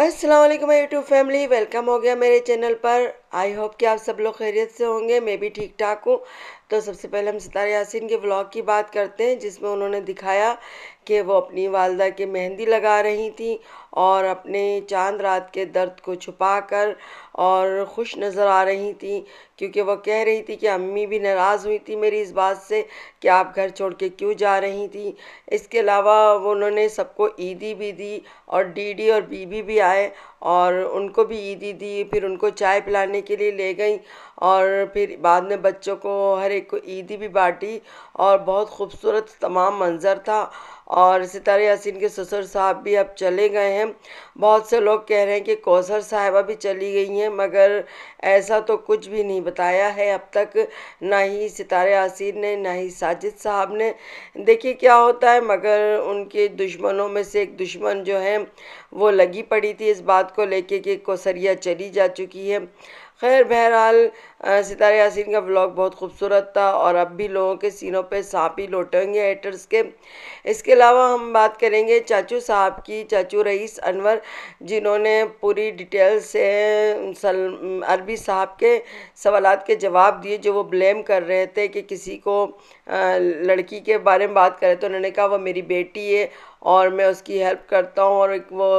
Aslam YouTube family welcome हो गया मेरे चैनल पर आई होप कि आप सब लोग खैरियत से होंगे मैं भी ठीक ठाक हूँ तो सबसे पहले हम सितार यासिन के व्लॉग की बात करते हैं जिसमें उन्होंने दिखाया कि वो अपनी वालदा के मेहंदी लगा रही थी और अपने चांद रात के दर्द को छुपा कर और खुश नज़र आ रही थी क्योंकि वह कह रही थी कि अम्मी भी नाराज़ हुई थी मेरी इस बात से कि आप घर छोड़ के क्यों जा रही थी इसके अलावा वो उन्होंने सबको ईदी भी दी और डीडी और बीबी भी आए और उनको भी ईदी दी फिर उनको चाय पिलाने के लिए ले गई और फिर बाद में बच्चों को हर एक को ईदी भी बांटी और बहुत खूबसूरत तमाम मंज़र था और सितारे यासिन के ससुर साहब भी अब चले गए हैं बहुत से लोग कह रहे हैं कि कौसर साहिबा भी चली गई हैं है मगर ऐसा तो कुछ भी नहीं बताया है अब तक ना ही सितारे आसिर ने ना ही साजिद साहब ने देखिए क्या होता है मगर उनके दुश्मनों में से एक दुश्मन जो है वो लगी पड़ी थी इस बात को लेके कि कोसरिया चली जा चुकी है खैर बहरहाल सितारे यासिन का ब्लॉग बहुत खूबसूरत था और अब भी लोगों के सीनों पे सांप ही लौटेंगे एटर्स के इसके अलावा हम बात करेंगे चाचू साहब की चाचू रईस अनवर जिन्होंने पूरी डिटेल से सल अरबी साहब के सवाल के जवाब दिए जो वो ब्लेम कर रहे थे कि किसी को लड़की के बारे में बात करें तो उन्होंने कहा वो मेरी बेटी है और मैं उसकी हेल्प करता हूँ और एक वो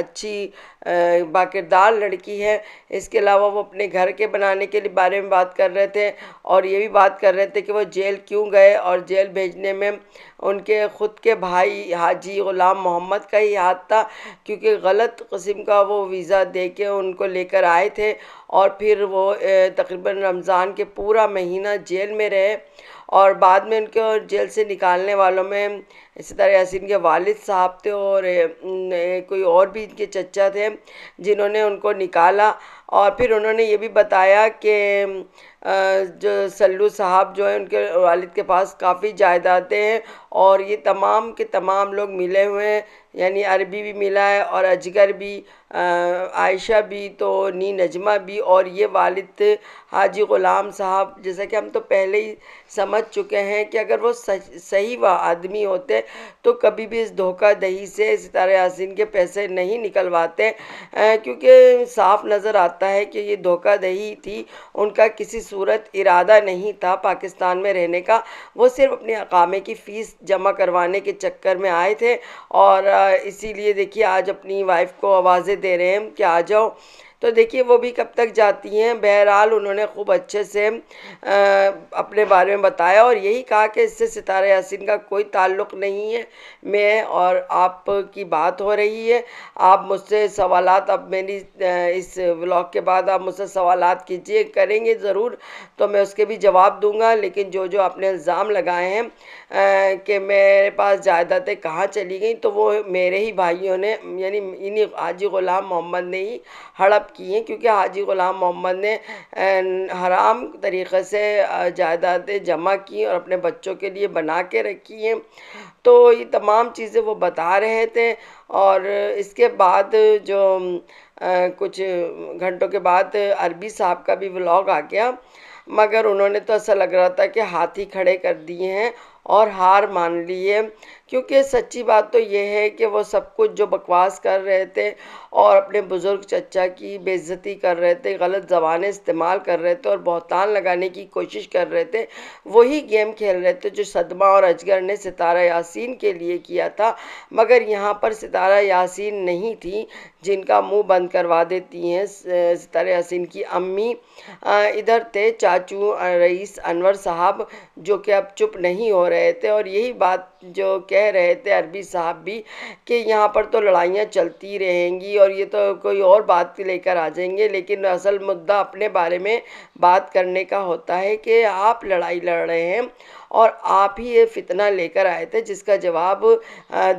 अच्छी बाकिरदार लड़की है इसके अलावा वो अपने घर के बनाने के लिए बारे में बात कर रहे थे और ये भी बात कर रहे थे कि वो जेल क्यों गए और जेल भेजने में उनके ख़ुद के भाई हाजी ग़ुलाम मोहम्मद का ही हाथ था क्योंकि गलत कस्म का वो वीज़ा दे के उनको लेकर आए थे और फिर वो तकरीबन रमज़ान के पूरा महीना जेल में रहे और बाद में उनके जेल से निकालने वालों में इसी तरह यासिन के वालिद साहब थे और कोई और भी इनके चचा थे जिन्होंने उनको निकाला और फिर उन्होंने ये भी बताया कि जो सल्लू साहब जो हैं उनके वालिद के पास काफ़ी जायदादें हैं और ये तमाम के तमाम लोग मिले हुए हैं यानी अरबी भी मिला है और अजगर भी आयशा भी तो नी नजमा भी और ये वालिद हाजी ग़ुलाम साहब जैसा कि हम तो पहले ही समझ चुके हैं कि अगर वो सही व आदमी होते तो कभी भी इस धोखा दही से सितारे यासिन के पैसे नहीं निकलवाते क्योंकि साफ नज़र आता जाता है कि ये धोखादही थी उनका किसी सूरत इरादा नहीं था पाकिस्तान में रहने का वो सिर्फ अपने अकामे की फ़ीस जमा करवाने के चक्कर में आए थे और इसीलिए देखिए आज अपनी वाइफ को आवाज़ें दे रहे हैं कि आ जाओ तो देखिए वो भी कब तक जाती हैं बहरहाल उन्होंने खूब अच्छे से आ, अपने बारे में बताया और यही कहा कि इससे सितारे यासिन का कोई ताल्लुक़ नहीं है मैं और आप की बात हो रही है आप मुझसे सवाल अब मेरी इस व्लॉग के बाद आप मुझसे सवाल कीजिए करेंगे ज़रूर तो मैं उसके भी जवाब दूँगा लेकिन जो जो आपने इल्ज़ाम लगाए हैं कि मेरे पास जायदादें कहाँ चली गई तो वो मेरे ही भाइयों ने यानी इन्हीं हाजी ग़ुलाम मोहम्मद ने ही हड़प की हैं क्योंकि हाजी ग़ुलाम मोहम्मद ने हराम तरीक़े से जायदादें जमा की और अपने बच्चों के लिए बना के रखी हैं तो ये तमाम चीज़ें वो बता रहे थे और इसके बाद जो कुछ घंटों के बाद अरबी साहब का भी व्लॉग आ गया मगर उन्होंने तो ऐसा लग रहा था कि हाथी खड़े कर दिए हैं और हार मान लिए क्योंकि सच्ची बात तो यह है कि वो सब कुछ जो बकवास कर रहे थे और अपने बुज़ुर्ग चचा की बेइज्जती कर रहे थे गलत जबान इस्तेमाल कर रहे थे और बहतान लगाने की कोशिश कर रहे थे वही गेम खेल रहे थे जो सदमा और अजगर ने सितारा यासीन के लिए किया था मगर यहाँ पर सितारा यासीन नहीं थी जिनका मुंह बंद करवा देती हैं सितारा यासीन की अम्मी इधर थे चाचू रईस अनवर साहब जो कि अब चुप नहीं हो रहे थे और यही बात जो कह कह रहे थे अरबी साहब भी कि यहाँ पर तो लड़ाइयाँ चलती रहेंगी और ये तो कोई और बात लेकर आ जाएंगे लेकिन असल मुद्दा अपने बारे में बात करने का होता है कि आप लड़ाई लड़ रहे हैं और आप ही ये फितना लेकर आए थे जिसका जवाब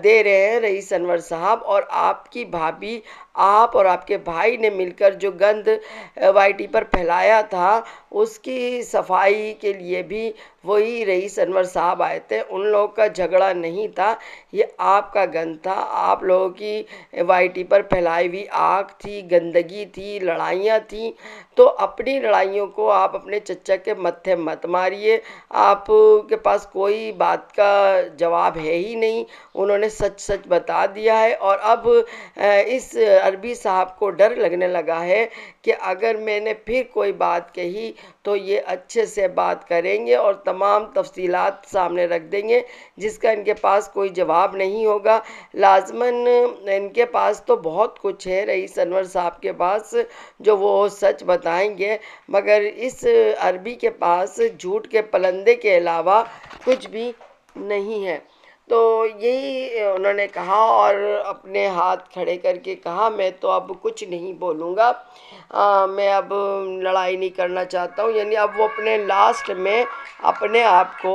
दे रहे हैं रईस अनवर साहब और आपकी भाभी आप और आपके भाई ने मिलकर जो गंद वाईटी पर फैलाया था उसकी सफाई के लिए भी वही रईस अनवर साहब आए थे उन लोगों का झगड़ा नहीं था ये आपका गंद था आप लोगों की वाईटी पर फैलाई हुई आग थी गंदगी थी लड़ाइयाँ थी तो अपनी लड़ाइयों को आप अपने चचा के मत्थे मत मारिए आप के पास कोई बात का जवाब है ही नहीं उन्होंने सच सच बता दिया है और अब इस अरबी साहब को डर लगने लगा है कि अगर मैंने फिर कोई बात कही तो ये अच्छे से बात करेंगे और तमाम तफसीलात सामने रख देंगे जिसका इनके पास कोई जवाब नहीं होगा लाजमन इनके पास तो बहुत कुछ है रईस अनवर साहब के पास जो वो सच बता बताएंगे मगर इस अरबी के पास झूठ के पलंदे के अलावा कुछ भी नहीं है तो यही उन्होंने कहा और अपने हाथ खड़े करके कहा मैं तो अब कुछ नहीं बोलूँगा मैं अब लड़ाई नहीं करना चाहता हूँ यानी अब वो अपने लास्ट में अपने आप को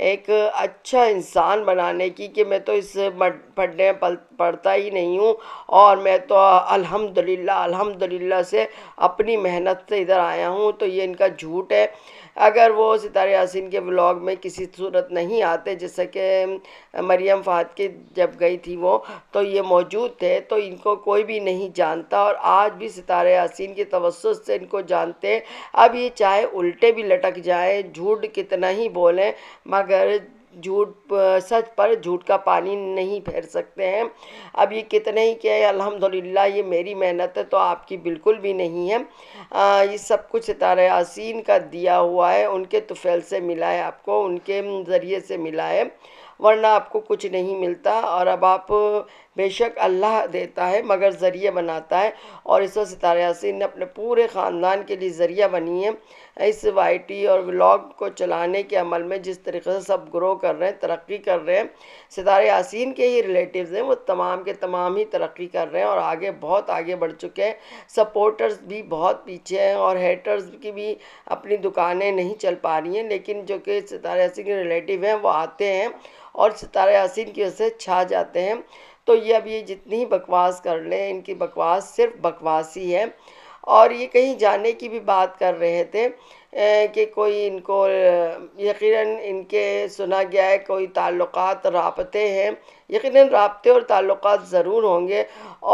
एक अच्छा इंसान बनाने की कि मैं तो इस पढ़ने पल पढ़ता ही नहीं हूँ और मैं तो अल्हम्दुलिल्लाह अल्हम्दुलिल्लाह से अपनी मेहनत से इधर आया हूँ तो ये इनका झूठ है अगर वो सितारे यासिन के व्लॉग में किसी सूरत नहीं आते जैसे कि मरियम फ़ात के जब गई थी वो तो ये मौजूद थे तो इनको कोई भी नहीं जानता और आज भी सितारे यासिन के तवसत से इनको जानते अब ये चाहे उल्टे भी लटक जाए झूठ कितना ही बोलें मगर झूठ सच पर झूठ का पानी नहीं फेर सकते हैं अब ये कितने ही क्या है अल्हम्दुलिल्लाह ये मेरी मेहनत है तो आपकी बिल्कुल भी नहीं है ये सब कुछ सितारे आसीन का दिया हुआ है उनके तुफेल से मिला है आपको उनके ज़रिए से मिला है वरना आपको कुछ नहीं मिलता और अब आप बेशक अल्लाह देता है मगर ज़रिए बनाता है और इस सितार यासिन ने अपने पूरे ख़ानदान के लिए ज़रिया बनी है इस वाई और व्लॉग को चलाने के अमल में जिस तरीके से सब ग्रो कर रहे हैं तरक्की कर रहे हैं सितारे यासिन के ही रिलेटिव्स हैं वो तमाम के तमाम ही तरक्की कर रहे हैं और आगे बहुत आगे बढ़ चुके हैं सपोर्टर्स भी बहुत पीछे हैं और हेटर्स की भी अपनी दुकानें नहीं चल पा रही हैं लेकिन जो कि सितारे यासिन के रिलेटिव हैं वो आते हैं और सितारे यासिन की वजह से छा जाते हैं तो ये अब ये जितनी ही बकवास कर लें इनकी बकवास सिर्फ बकवास ही है और ये कहीं जाने की भी बात कर रहे थे कि कोई इनको यकीनन इनके सुना गया है कोई ताल्लुकात रापते हैं यकीन रबते और ताल्लुक ज़रूर होंगे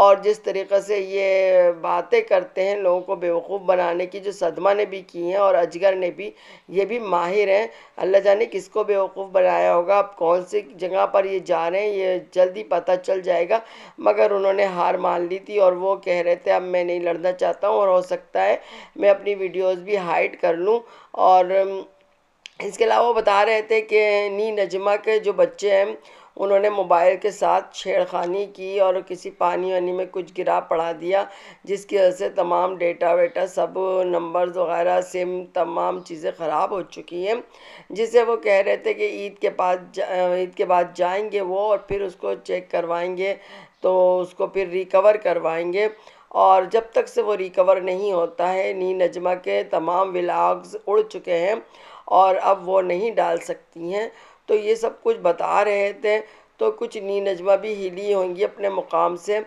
और जिस तरीक़े से ये बातें करते हैं लोगों को बेवकूफ़ बनाने की जो सदमा ने भी की हैं और अजगर ने भी ये भी माहिर हैं अल्लाह जाने किसको बेवकूफ़ बनाया होगा अब कौन सी जगह पर ये जा रहे हैं ये जल्दी पता चल जाएगा मगर उन्होंने हार मान ली थी और वो कह रहे थे अब मैं नहीं लड़ना चाहता हूँ और हो सकता है मैं अपनी वीडियोज़ भी हाइड कर लूँ और इसके अलावा बता रहे थे कि नी नजमा के जो बच्चे हैं उन्होंने मोबाइल के साथ छेड़खानी की और किसी पानी वानी में कुछ गिरा पड़ा दिया जिसकी वजह से तमाम डेटा वेटा सब नंबर्स वगैरह सिम तमाम चीज़ें ख़राब हो चुकी हैं जिसे वो कह रहे थे कि ईद के बाद ईद के बाद जाएंगे वो और फिर उसको चेक करवाएंगे तो उसको फिर रिकवर करवाएंगे और जब तक से वो रिकवर नहीं होता है नी नजमा के तमाम विलाग्स उड़ चुके हैं और अब वो नहीं डाल सकती हैं तो ये सब कुछ बता रहे थे तो कुछ नी नजमा भी हिली होंगी अपने मुकाम से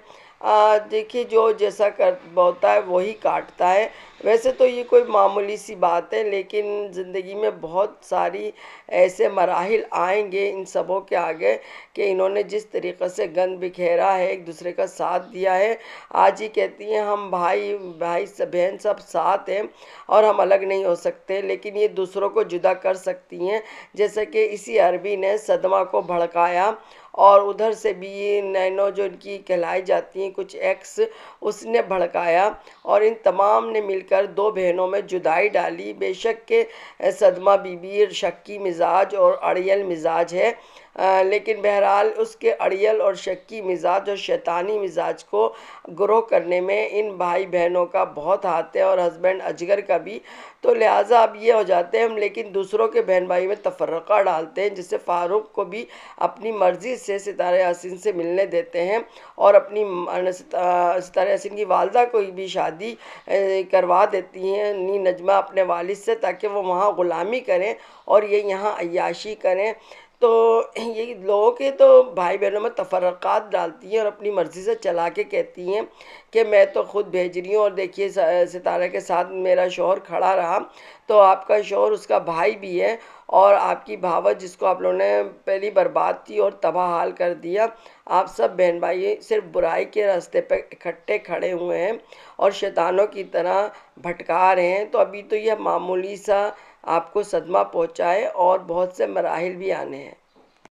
देखिए जो जैसा कर बोता है वही काटता है वैसे तो ये कोई मामूली सी बात है लेकिन ज़िंदगी में बहुत सारी ऐसे मराहल आएंगे इन सबों के आगे कि इन्होंने जिस तरीक़े से गंद बिखेरा है एक दूसरे का साथ दिया है आज ही कहती हैं हम भाई भाई सब बहन सब साथ हैं और हम अलग नहीं हो सकते लेकिन ये दूसरों को जुदा कर सकती हैं जैसे कि इसी अरबी ने सदमा को भड़काया और उधर से भी ये नैनो जो इनकी कहलाई जाती हैं कुछ एक्स उसने भड़काया और इन तमाम ने मिलकर दो बहनों में जुदाई डाली बेशक के सदमा बीबी शक्की मिजाज और अड़ियल मिजाज है लेकिन बहरहाल उसके अड़ियल और शक्की मिजाज और शैतानी मिजाज को ग्रो करने में इन भाई बहनों का बहुत हाथ है और हस्बैंड अजगर का भी तो लिहाजा अब ये हो जाते हैं हम लेकिन दूसरों के बहन भाई में तफरक़ा डालते हैं जिससे फ़ारूक को भी अपनी मर्ज़ी से सितारे यासिन से मिलने देते हैं और अपनी सितारे यासिन की वालदा को भी शादी करवा देती हैं नी नजमा अपने वालिद से ताकि वो वहाँ ग़ुलामी करें और ये यहाँ अयाशी करें तो ये लोगों के तो भाई बहनों में तफरक़ात डालती हैं और अपनी मर्ज़ी से चला के कहती हैं कि मैं तो ख़ुद भेज रही हूँ और देखिए सितारा के साथ मेरा शोहर खड़ा रहा तो आपका शोहर उसका भाई भी है और आपकी भावत जिसको आप लोगों ने पहली बर्बाद की और तबाह हाल कर दिया आप सब बहन भाई सिर्फ बुराई के रास्ते पर इकट्ठे खड़े हुए हैं और शैतानों की तरह भटका रहे हैं तो अभी तो यह मामूली सा आपको सदमा पहुंचाए और बहुत से मराहल भी आने हैं